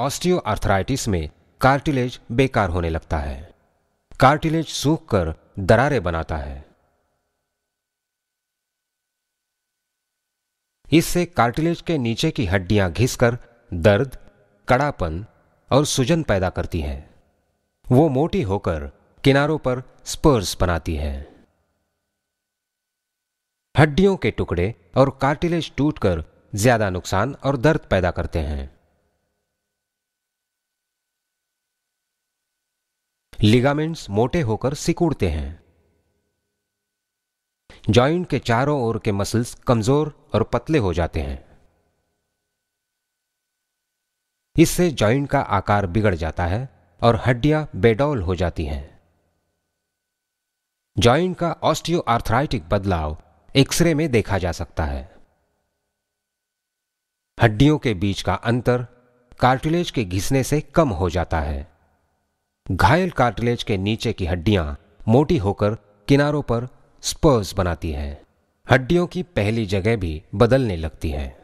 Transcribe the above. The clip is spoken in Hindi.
ऑस्टियोआर्थराइटिस में कार्टिलेज बेकार होने लगता है कार्टिलेज सूख कर दरारें बनाता है इससे कार्टिलेज के नीचे की हड्डियां घिसकर दर्द कड़ापन और सूजन पैदा करती हैं वो मोटी होकर किनारों पर स्पर्स बनाती है हड्डियों के टुकड़े और कार्टिलेज टूटकर ज्यादा नुकसान और दर्द पैदा करते हैं लिगामेंट्स मोटे होकर सिकुड़ते हैं जॉइंट के चारों ओर के मसल्स कमजोर और पतले हो जाते हैं इससे जॉइंट का आकार बिगड़ जाता है और हड्डियां बेडौल हो जाती हैं जॉइंट का ऑस्टियो आर्थराइटिक बदलाव एक्सरे में देखा जा सकता है हड्डियों के बीच का अंतर कार्टिलेज के घिसने से कम हो जाता है घायल कार्टिलेज के नीचे की हड्डियां मोटी होकर किनारों पर स्पर्स बनाती हैं हड्डियों की पहली जगह भी बदलने लगती है